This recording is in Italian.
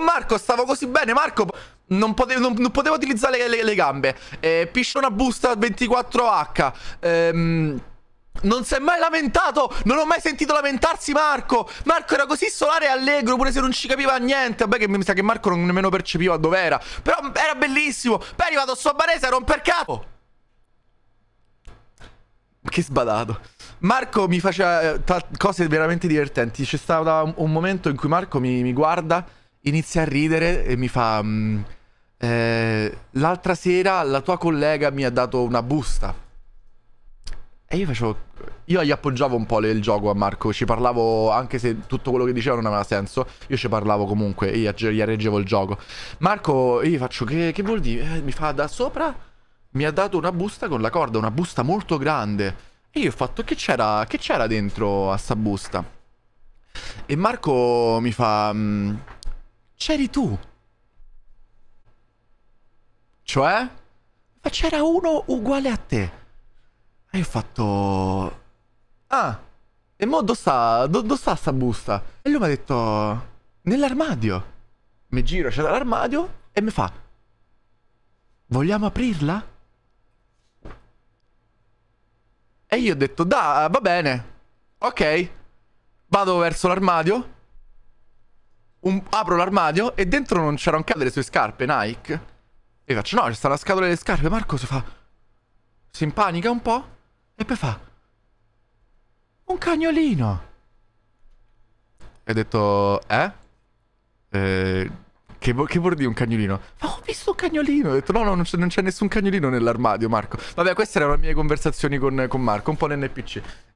con Marco, stavo così bene, Marco... Non potevo, non, non potevo utilizzare le, le, le gambe. Eh, piscio una busta 24H. Ehm... Non si è mai lamentato, non ho mai sentito lamentarsi Marco Marco era così solare e allegro pure se non ci capiva niente Vabbè che mi sa che Marco non nemmeno percepiva dov'era Però era bellissimo Poi è arrivato Sobanese a romper capo Che sbadato Marco mi faceva eh, cose veramente divertenti C'è stato un, un, momento in cui Marco mi, mi guarda inizia a ridere e mi fa... Mm, eh, l'altra sera la tua collega mi ha dato una busta. E io facevo... Io gli appoggiavo un po' il gioco a Marco, ci parlavo anche se tutto quello che diceva non aveva senso, io ci parlavo comunque, io gli arreggevo il gioco. Marco, io gli faccio che, che vuol dire? Eh, mi fa da sopra, mi ha dato una busta con la corda, una busta molto grande. E io ho fatto che c'era, che c'era dentro a sta busta? E Marco mi fa... Mh, mm, c'eri tu. Cioè? Ma c'era uno uguale a te. E ho fatto... Ah, e mo dove sta, do, do sta sta busta? E lui mi ha detto... Nell'armadio. Mi giro, c'era l'armadio e mi fa... Vogliamo aprirla? E io ho detto, da, va bene. Ok. Vado verso l'armadio un... apro l'armadio e dentro non c'era un cazzo delle sue scarpe Nike. E faccio, no, c'è sta la scatola delle scarpe. Marco si fa... Si impanica un po' e poi fa... Un cagnolino. E ho detto, eh? eh che, che vuol dire un cagnolino? Ma ho visto un cagnolino. Ho detto, no, no, non c'è, nessun cagnolino nell'armadio, Marco. Vabbè, queste erano le mie conversazioni con, con Marco, un po' l'NPC.